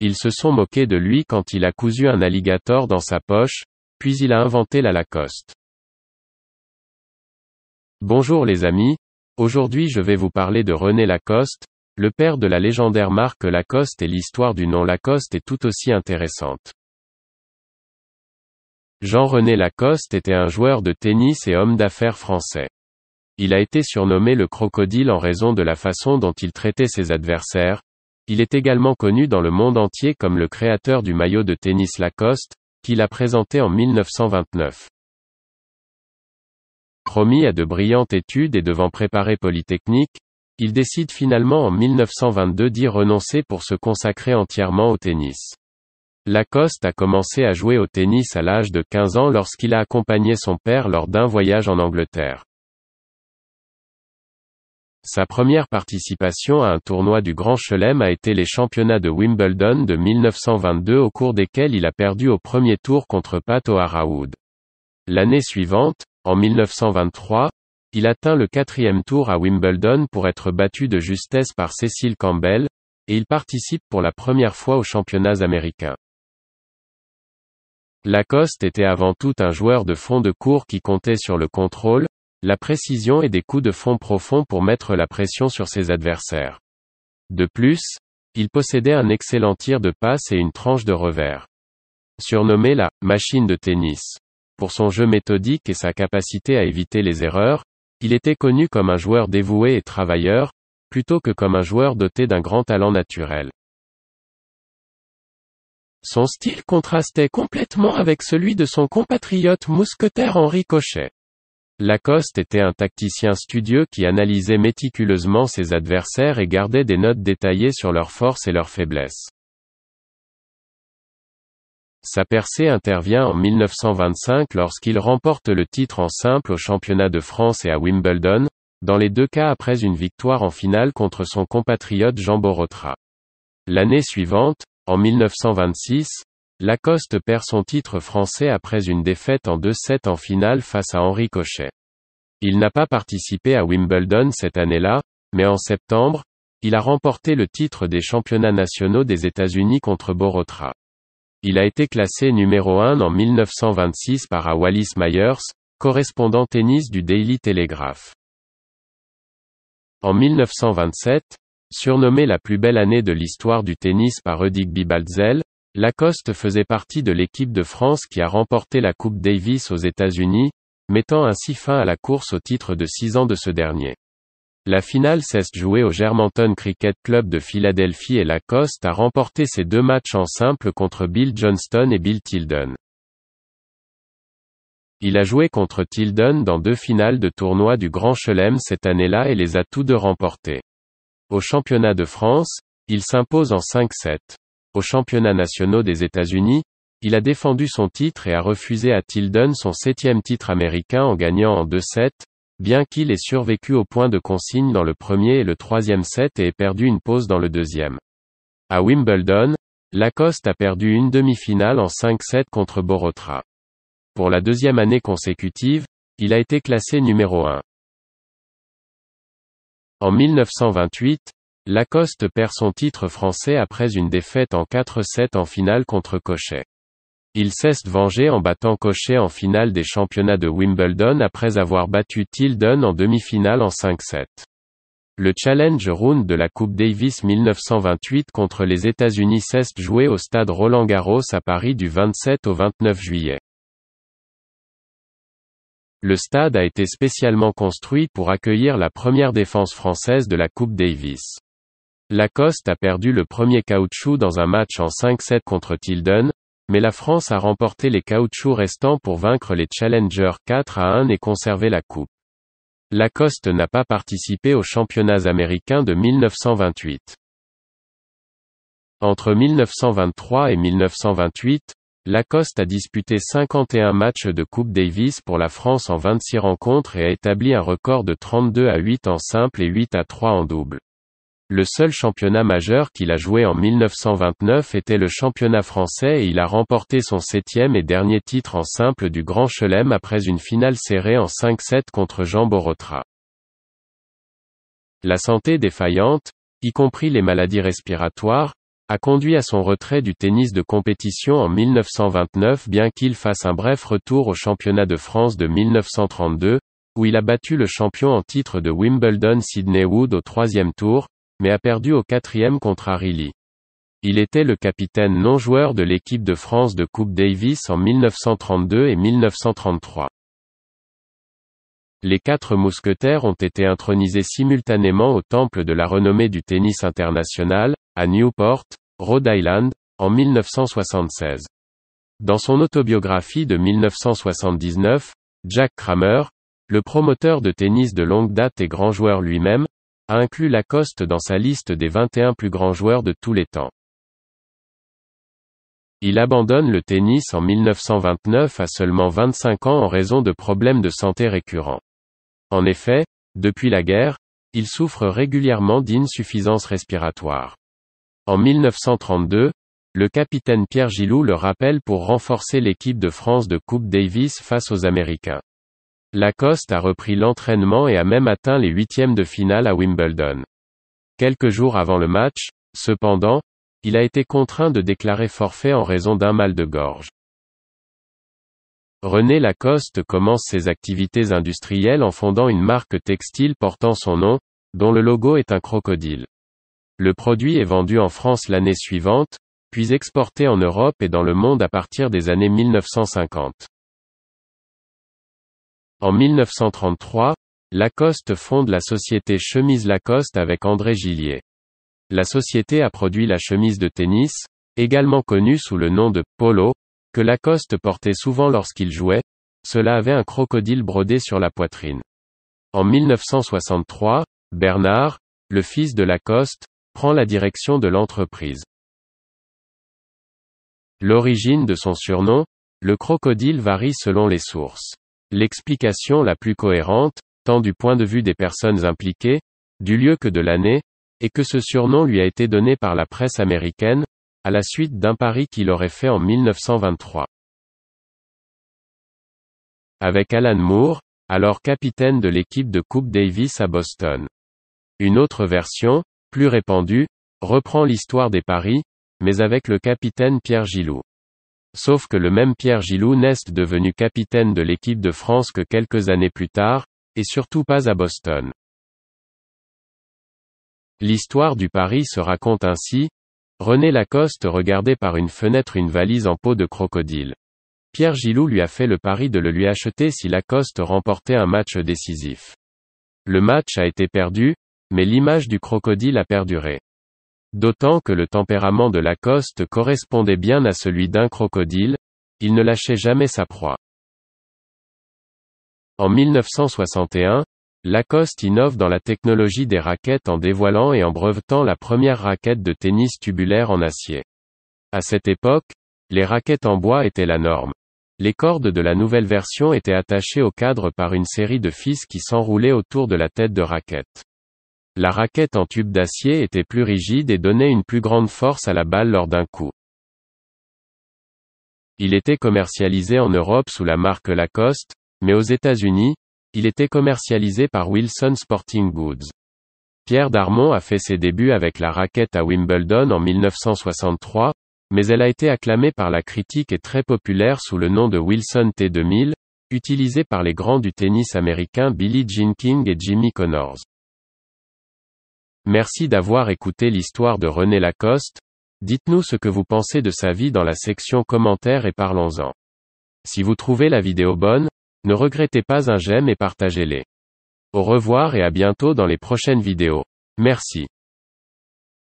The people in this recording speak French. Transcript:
Ils se sont moqués de lui quand il a cousu un alligator dans sa poche, puis il a inventé la Lacoste. Bonjour les amis, aujourd'hui je vais vous parler de René Lacoste, le père de la légendaire marque Lacoste et l'histoire du nom Lacoste est tout aussi intéressante. Jean-René Lacoste était un joueur de tennis et homme d'affaires français. Il a été surnommé le crocodile en raison de la façon dont il traitait ses adversaires, il est également connu dans le monde entier comme le créateur du maillot de tennis Lacoste, qu'il a présenté en 1929. Promis à de brillantes études et devant préparer Polytechnique, il décide finalement en 1922 d'y renoncer pour se consacrer entièrement au tennis. Lacoste a commencé à jouer au tennis à l'âge de 15 ans lorsqu'il a accompagné son père lors d'un voyage en Angleterre. Sa première participation à un tournoi du Grand Chelem a été les championnats de Wimbledon de 1922 au cours desquels il a perdu au premier tour contre Pat O'Haraoud. L'année suivante, en 1923, il atteint le quatrième tour à Wimbledon pour être battu de justesse par Cecil Campbell, et il participe pour la première fois aux championnats américains. Lacoste était avant tout un joueur de fond de cours qui comptait sur le contrôle, la précision et des coups de fond profonds pour mettre la pression sur ses adversaires. De plus, il possédait un excellent tir de passe et une tranche de revers. Surnommé la machine de tennis pour son jeu méthodique et sa capacité à éviter les erreurs, il était connu comme un joueur dévoué et travailleur, plutôt que comme un joueur doté d'un grand talent naturel. Son style contrastait complètement avec celui de son compatriote mousquetaire Henri Cochet. Lacoste était un tacticien studieux qui analysait méticuleusement ses adversaires et gardait des notes détaillées sur leurs forces et leurs faiblesses. Sa percée intervient en 1925 lorsqu'il remporte le titre en simple au championnat de France et à Wimbledon, dans les deux cas après une victoire en finale contre son compatriote Jean Borotra. L'année suivante, en 1926, Lacoste perd son titre français après une défaite en 2-7 en finale face à Henri Cochet. Il n'a pas participé à Wimbledon cette année-là, mais en septembre, il a remporté le titre des championnats nationaux des États-Unis contre Borotra. Il a été classé numéro 1 en 1926 par Awalis Myers, correspondant tennis du Daily Telegraph. En 1927, surnommé la plus belle année de l'histoire du tennis par Eudig Bibalzel, Lacoste faisait partie de l'équipe de France qui a remporté la Coupe Davis aux États-Unis, mettant ainsi fin à la course au titre de 6 ans de ce dernier. La finale cesse jouée au Germantown Cricket Club de Philadelphie et Lacoste a remporté ses deux matchs en simple contre Bill Johnston et Bill Tilden. Il a joué contre Tilden dans deux finales de tournoi du Grand Chelem cette année-là et les a tous deux remportés. Au championnat de France, il s'impose en 5-7 aux championnats nationaux des États-Unis, il a défendu son titre et a refusé à Tilden son septième titre américain en gagnant en deux sets, bien qu'il ait survécu au point de consigne dans le premier et le troisième set et ait perdu une pause dans le deuxième. À Wimbledon, Lacoste a perdu une demi-finale en 5 sets contre Borotra. Pour la deuxième année consécutive, il a été classé numéro 1. En 1928, Lacoste perd son titre français après une défaite en 4-7 en finale contre Cochet. Il cesse de venger en battant Cochet en finale des championnats de Wimbledon après avoir battu Tilden en demi-finale en 5-7. Le Challenge Round de la Coupe Davis 1928 contre les États-Unis cesse joué au stade Roland-Garros à Paris du 27 au 29 juillet. Le stade a été spécialement construit pour accueillir la première défense française de la Coupe Davis. Lacoste a perdu le premier caoutchouc dans un match en 5-7 contre Tilden, mais la France a remporté les caoutchoucs restants pour vaincre les Challengers 4 à 1 et conserver la coupe. Lacoste n'a pas participé aux championnats américains de 1928. Entre 1923 et 1928, Lacoste a disputé 51 matchs de Coupe Davis pour la France en 26 rencontres et a établi un record de 32 à 8 en simple et 8 à 3 en double. Le seul championnat majeur qu'il a joué en 1929 était le championnat français et il a remporté son septième et dernier titre en simple du Grand Chelem après une finale serrée en 5-7 contre Jean Borotra. La santé défaillante, y compris les maladies respiratoires, a conduit à son retrait du tennis de compétition en 1929 bien qu'il fasse un bref retour au championnat de France de 1932, où il a battu le champion en titre de Wimbledon Sidney Wood au troisième tour, mais a perdu au quatrième contre Arili. Il était le capitaine non-joueur de l'équipe de France de Coupe Davis en 1932 et 1933. Les quatre mousquetaires ont été intronisés simultanément au temple de la renommée du tennis international, à Newport, Rhode Island, en 1976. Dans son autobiographie de 1979, Jack Kramer, le promoteur de tennis de longue date et grand joueur lui-même, a inclus Lacoste dans sa liste des 21 plus grands joueurs de tous les temps. Il abandonne le tennis en 1929 à seulement 25 ans en raison de problèmes de santé récurrents. En effet, depuis la guerre, il souffre régulièrement d'insuffisance respiratoire. En 1932, le capitaine Pierre Gilou le rappelle pour renforcer l'équipe de France de Coupe Davis face aux Américains. Lacoste a repris l'entraînement et a même atteint les huitièmes de finale à Wimbledon. Quelques jours avant le match, cependant, il a été contraint de déclarer forfait en raison d'un mal de gorge. René Lacoste commence ses activités industrielles en fondant une marque textile portant son nom, dont le logo est un crocodile. Le produit est vendu en France l'année suivante, puis exporté en Europe et dans le monde à partir des années 1950. En 1933, Lacoste fonde la société Chemise Lacoste avec André Gillier. La société a produit la chemise de tennis, également connue sous le nom de polo, que Lacoste portait souvent lorsqu'il jouait, cela avait un crocodile brodé sur la poitrine. En 1963, Bernard, le fils de Lacoste, prend la direction de l'entreprise. L'origine de son surnom, le crocodile varie selon les sources l'explication la plus cohérente, tant du point de vue des personnes impliquées, du lieu que de l'année, est que ce surnom lui a été donné par la presse américaine, à la suite d'un pari qu'il aurait fait en 1923. Avec Alan Moore, alors capitaine de l'équipe de Coupe Davis à Boston. Une autre version, plus répandue, reprend l'histoire des paris, mais avec le capitaine Pierre Gilou sauf que le même Pierre Gilou n'est devenu capitaine de l'équipe de France que quelques années plus tard, et surtout pas à Boston. L'histoire du Paris se raconte ainsi, René Lacoste regardait par une fenêtre une valise en peau de crocodile. Pierre Gilou lui a fait le pari de le lui acheter si Lacoste remportait un match décisif. Le match a été perdu, mais l'image du crocodile a perduré d'autant que le tempérament de Lacoste correspondait bien à celui d'un crocodile, il ne lâchait jamais sa proie. En 1961, Lacoste innove dans la technologie des raquettes en dévoilant et en brevetant la première raquette de tennis tubulaire en acier. À cette époque, les raquettes en bois étaient la norme. Les cordes de la nouvelle version étaient attachées au cadre par une série de fils qui s'enroulaient autour de la tête de raquette. La raquette en tube d'acier était plus rigide et donnait une plus grande force à la balle lors d'un coup. Il était commercialisé en Europe sous la marque Lacoste, mais aux États-Unis, il était commercialisé par Wilson Sporting Goods. Pierre Darmon a fait ses débuts avec la raquette à Wimbledon en 1963, mais elle a été acclamée par la critique et très populaire sous le nom de Wilson T2000, utilisée par les grands du tennis américain Billie Jean King et Jimmy Connors. Merci d'avoir écouté l'histoire de René Lacoste. Dites-nous ce que vous pensez de sa vie dans la section commentaires et parlons-en. Si vous trouvez la vidéo bonne, ne regrettez pas un j'aime et partagez-les. Au revoir et à bientôt dans les prochaines vidéos. Merci.